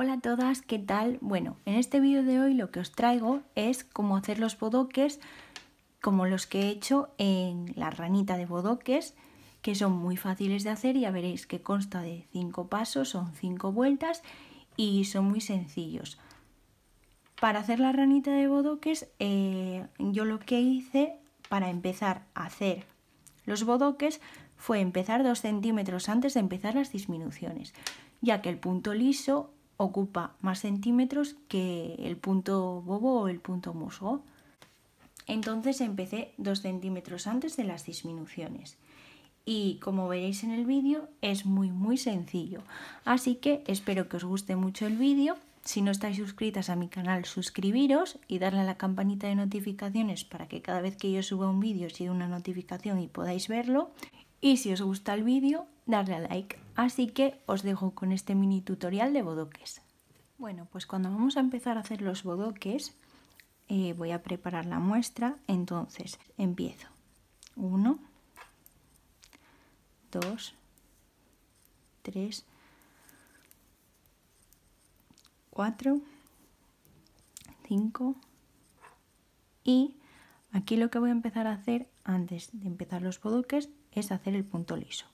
Hola a todas, ¿qué tal? Bueno, en este vídeo de hoy lo que os traigo es cómo hacer los bodoques como los que he hecho en la ranita de bodoques, que son muy fáciles de hacer, ya veréis que consta de 5 pasos, son 5 vueltas y son muy sencillos. Para hacer la ranita de bodoques, eh, yo lo que hice para empezar a hacer los bodoques fue empezar 2 centímetros antes de empezar las disminuciones, ya que el punto liso ocupa más centímetros que el punto bobo o el punto musgo. Entonces empecé dos centímetros antes de las disminuciones. Y como veréis en el vídeo es muy muy sencillo. Así que espero que os guste mucho el vídeo. Si no estáis suscritas a mi canal, suscribiros y darle a la campanita de notificaciones para que cada vez que yo suba un vídeo os una notificación y podáis verlo. Y si os gusta el vídeo, darle a like. Así que os dejo con este mini tutorial de bodoques. Bueno, pues cuando vamos a empezar a hacer los bodoques, eh, voy a preparar la muestra. Entonces, empiezo. 1, 2, 3, 4, 5 y aquí lo que voy a empezar a hacer antes de empezar los bodoques es hacer el punto liso.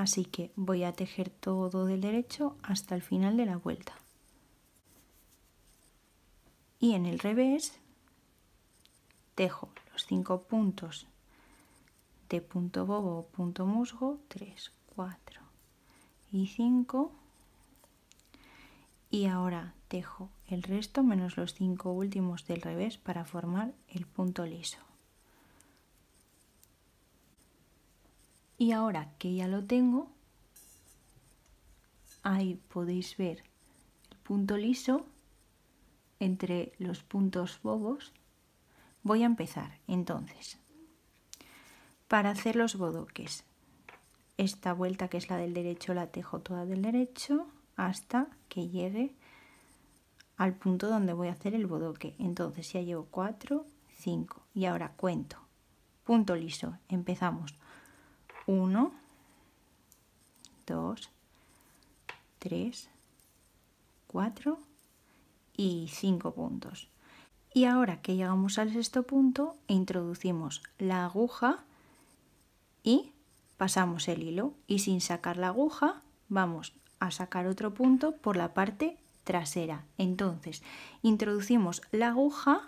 así que voy a tejer todo del derecho hasta el final de la vuelta y en el revés tejo los cinco puntos de punto bobo o punto musgo 3 4 y 5 y ahora tejo el resto menos los cinco últimos del revés para formar el punto liso Y ahora que ya lo tengo, ahí podéis ver el punto liso entre los puntos bobos. Voy a empezar entonces. Para hacer los bodoques, esta vuelta que es la del derecho la tejo toda del derecho hasta que llegue al punto donde voy a hacer el bodoque. Entonces ya llevo 4, 5 y ahora cuento. Punto liso, empezamos. 1, 2, 3, 4 y 5 puntos. Y ahora que llegamos al sexto punto, introducimos la aguja y pasamos el hilo. Y sin sacar la aguja, vamos a sacar otro punto por la parte trasera. Entonces, introducimos la aguja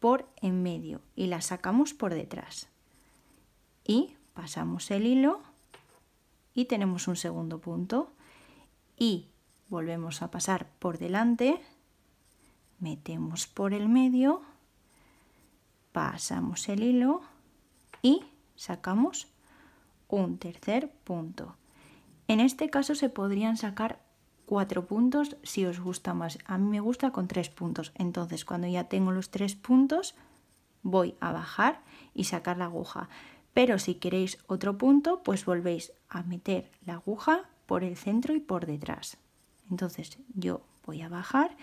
por en medio y la sacamos por detrás. Y pasamos el hilo y tenemos un segundo punto y volvemos a pasar por delante, metemos por el medio, pasamos el hilo y sacamos un tercer punto. En este caso se podrían sacar cuatro puntos si os gusta más. A mí me gusta con tres puntos. Entonces cuando ya tengo los tres puntos voy a bajar y sacar la aguja. Pero si queréis otro punto, pues volvéis a meter la aguja por el centro y por detrás. Entonces yo voy a bajar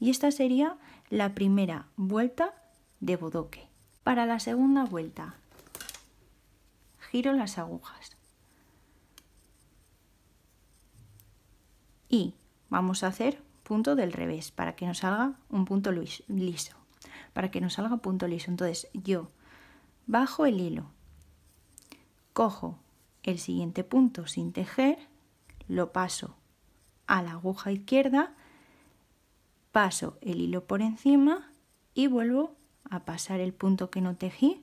y esta sería la primera vuelta de bodoque. Para la segunda vuelta, giro las agujas. Y vamos a hacer punto del revés para que nos salga un punto liso. Para que nos salga punto liso. Entonces yo bajo el hilo, cojo el siguiente punto sin tejer, lo paso a la aguja izquierda, paso el hilo por encima y vuelvo a pasar el punto que no tejí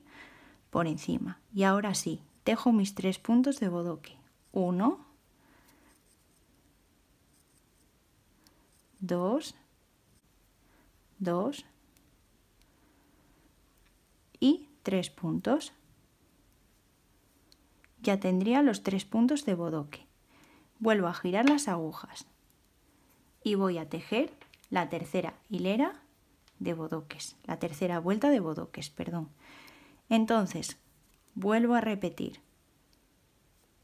por encima. Y ahora sí, tejo mis tres puntos de bodoque. 1, 2, 2 y 3 puntos ya tendría los tres puntos de bodoque. Vuelvo a girar las agujas y voy a tejer la tercera hilera de bodoques, la tercera vuelta de bodoques, perdón. Entonces, vuelvo a repetir.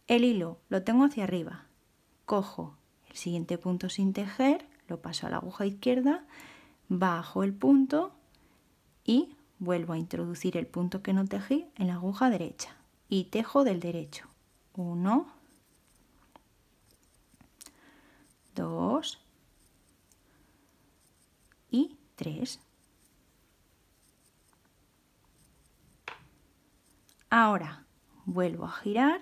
El hilo lo tengo hacia arriba, cojo el siguiente punto sin tejer, lo paso a la aguja izquierda, bajo el punto y vuelvo a introducir el punto que no tejí en la aguja derecha y tejo del derecho. 1, 2 y 3. Ahora vuelvo a girar.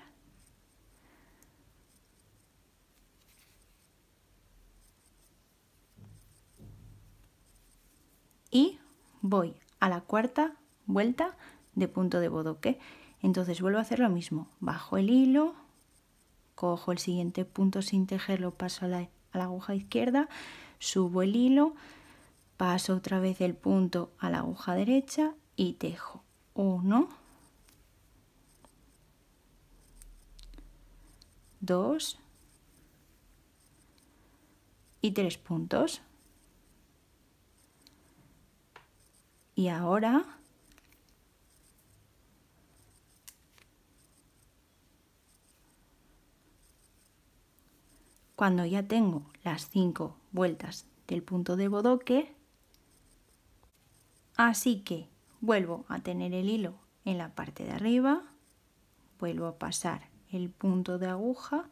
Y voy a la cuarta vuelta de punto de bodoque entonces vuelvo a hacer lo mismo, bajo el hilo, cojo el siguiente punto sin tejerlo, paso a la, aguja izquierda, subo el hilo, paso otra vez el punto a la aguja derecha y tejo 1, 2 y 3 puntos. Y ahora Cuando ya tengo las 5 vueltas del punto de bodoque, así que vuelvo a tener el hilo en la parte de arriba, vuelvo a pasar el punto de aguja,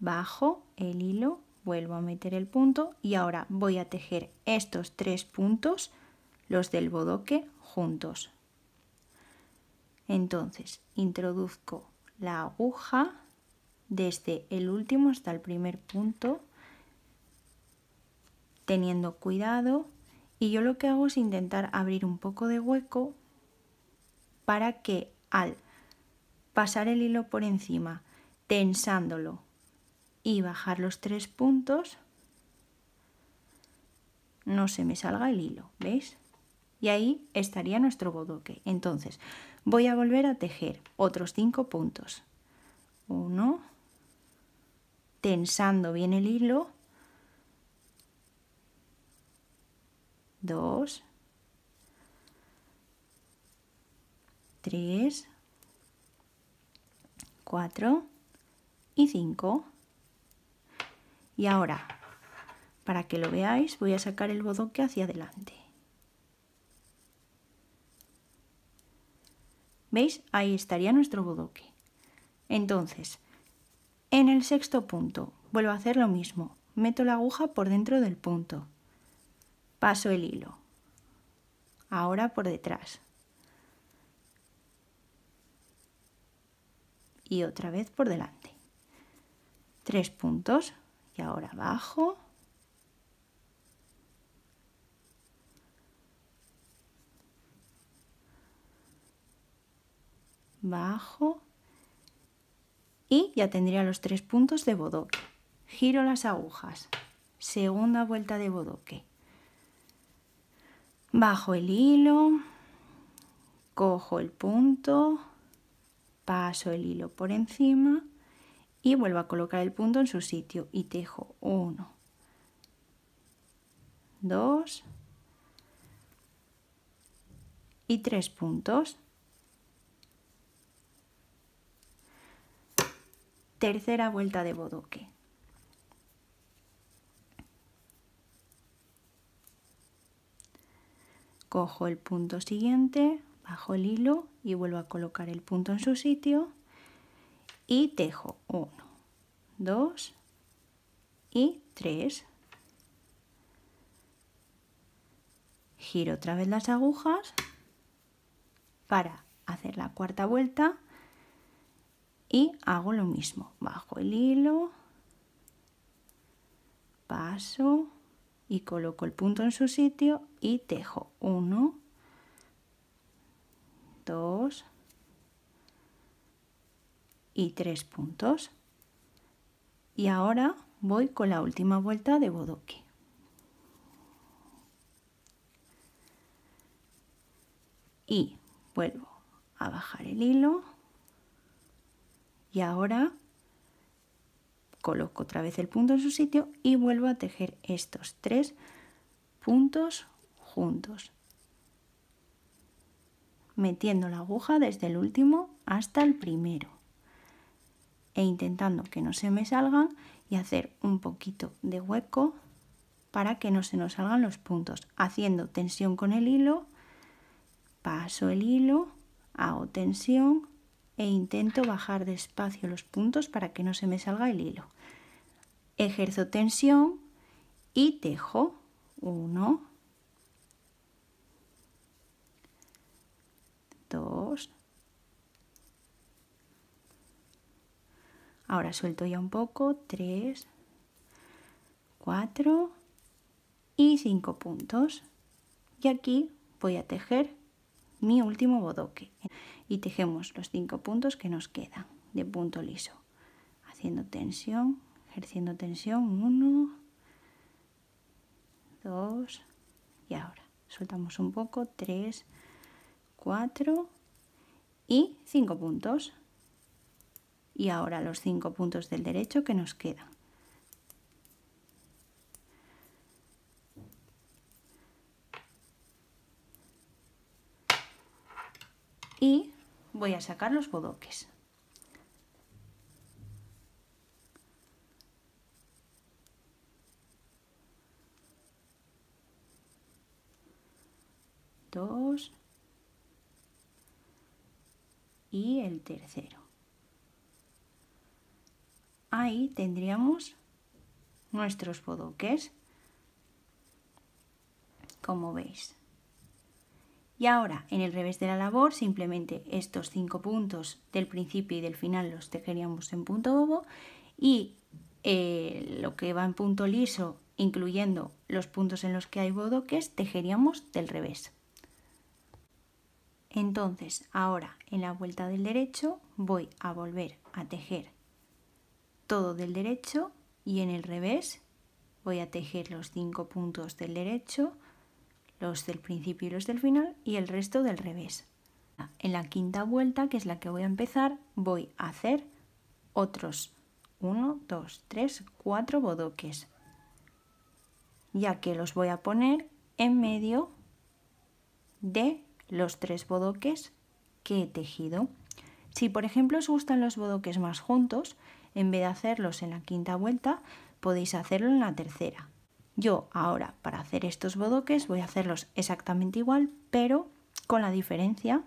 bajo el hilo, vuelvo a meter el punto y ahora voy a tejer estos tres puntos, los del bodoque, juntos. Entonces introduzco la aguja desde el último hasta el primer punto, teniendo cuidado. Y yo lo que hago es intentar abrir un poco de hueco para que al pasar el hilo por encima, tensándolo y bajar los tres puntos, no se me salga el hilo, ¿veis? Y ahí estaría nuestro bodoque. Entonces, voy a volver a tejer otros cinco puntos. Uno, tensando bien el hilo. Dos. Tres. Cuatro. Y cinco. Y ahora, para que lo veáis, voy a sacar el bodoque hacia adelante. ¿Veis? Ahí estaría nuestro bodoque. Entonces, en el sexto punto, vuelvo a hacer lo mismo. Meto la aguja por dentro del punto. Paso el hilo. Ahora por detrás. Y otra vez por delante. Tres puntos. Y ahora bajo. Bajo y ya tendría los tres puntos de bodoque. Giro las agujas, segunda vuelta de bodoque. Bajo el hilo, cojo el punto, paso el hilo por encima y vuelvo a colocar el punto en su sitio y tejo uno dos y tres puntos. tercera vuelta de bodoque. Cojo el punto siguiente, bajo el hilo y vuelvo a colocar el punto en su sitio y tejo 1, 2 y 3. Giro otra vez las agujas para hacer la cuarta vuelta y hago lo mismo bajo el hilo paso y coloco el punto en su sitio y tejo 1 2 y 3 puntos y ahora voy con la última vuelta de bodoque y vuelvo a bajar el hilo y ahora coloco otra vez el punto en su sitio y vuelvo a tejer estos tres puntos juntos metiendo la aguja desde el último hasta el primero e intentando que no se me salgan y hacer un poquito de hueco para que no se nos salgan los puntos haciendo tensión con el hilo paso el hilo hago tensión e intento bajar despacio los puntos para que no se me salga el hilo. Ejerzo tensión y tejo. Uno, dos. Ahora suelto ya un poco. Tres, cuatro y cinco puntos. Y aquí voy a tejer mi último bodoque y tejemos los cinco puntos que nos quedan de punto liso haciendo tensión ejerciendo tensión 1 2 y ahora soltamos un poco 3 4 y 5 puntos y ahora los cinco puntos del derecho que nos quedan y voy a sacar los bodoques. Dos y el tercero. Ahí tendríamos nuestros bodoques, como veis. Y ahora, en el revés de la labor, simplemente estos cinco puntos del principio y del final los tejeríamos en punto bobo y eh, lo que va en punto liso, incluyendo los puntos en los que hay bodoques, tejeríamos del revés. Entonces, ahora en la vuelta del derecho voy a volver a tejer todo del derecho y en el revés voy a tejer los cinco puntos del derecho los del principio y los del final y el resto del revés. En la quinta vuelta, que es la que voy a empezar, voy a hacer otros 1, 2, 3, 4 bodoques, ya que los voy a poner en medio de los tres bodoques que he tejido. Si por ejemplo os gustan los bodoques más juntos, en vez de hacerlos en la quinta vuelta, podéis hacerlo en la tercera. Yo ahora para hacer estos bodoques voy a hacerlos exactamente igual, pero con la diferencia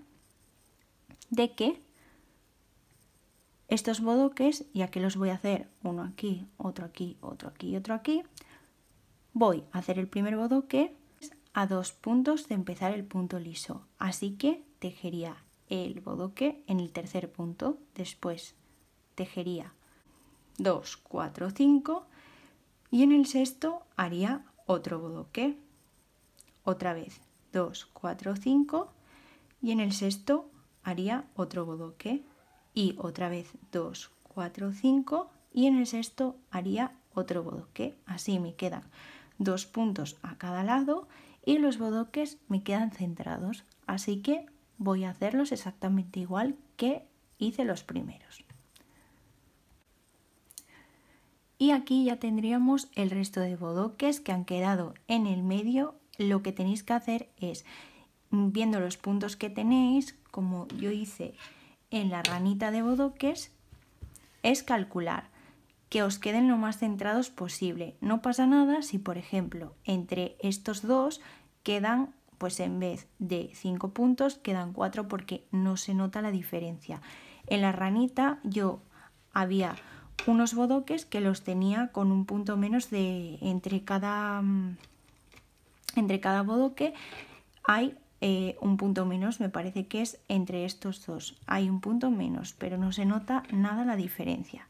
de que estos bodoques, ya que los voy a hacer uno aquí, otro aquí, otro aquí y otro aquí, voy a hacer el primer bodoque a dos puntos de empezar el punto liso. Así que tejería el bodoque en el tercer punto, después tejería 2, 4, 5 y en el sexto haría otro bodoque. Otra vez, 2, 4, 5. Y en el sexto haría otro bodoque. Y otra vez, 2, 4, 5. Y en el sexto haría otro bodoque. Así me quedan dos puntos a cada lado y los bodoques me quedan centrados. Así que voy a hacerlos exactamente igual que hice los primeros. Y aquí ya tendríamos el resto de bodoques que han quedado en el medio. Lo que tenéis que hacer es, mm, viendo los puntos que tenéis, como yo hice en la ranita de bodoques, es calcular que os queden lo más centrados posible. No pasa nada si, por ejemplo, entre estos dos quedan, pues en vez de 5 puntos, quedan cuatro porque no se nota la diferencia. En la ranita yo había unos bodoques que los tenía con un punto menos de entre cada mm, entre cada bodoque hay eh, un punto menos me parece que es entre estos dos hay un punto menos pero no se nota nada la diferencia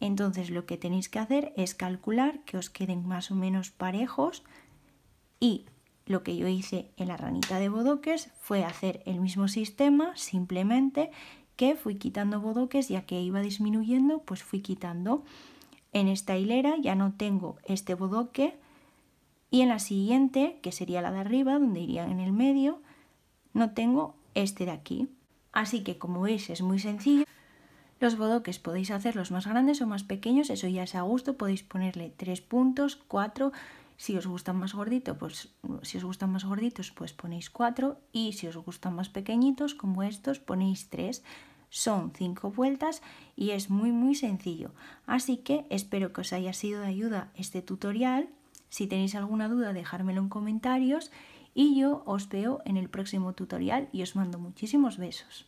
entonces lo que tenéis que hacer es calcular que os queden más o menos parejos y lo que yo hice en la ranita de bodoques fue hacer el mismo sistema simplemente fui quitando bodoques ya que iba disminuyendo pues fui quitando en esta hilera ya no tengo este bodoque y en la siguiente que sería la de arriba donde iría en el medio no tengo este de aquí así que como veis es muy sencillo los bodoques podéis hacerlos más grandes o más pequeños, eso ya es a gusto, podéis ponerle 3 puntos, 4, si os gustan más gorditos, pues si os gustan más gorditos, pues ponéis 4 y si os gustan más pequeñitos como estos ponéis tres son 5 vueltas y es muy muy sencillo. Así que espero que os haya sido de ayuda este tutorial. Si tenéis alguna duda dejármelo en comentarios y yo os veo en el próximo tutorial y os mando muchísimos besos.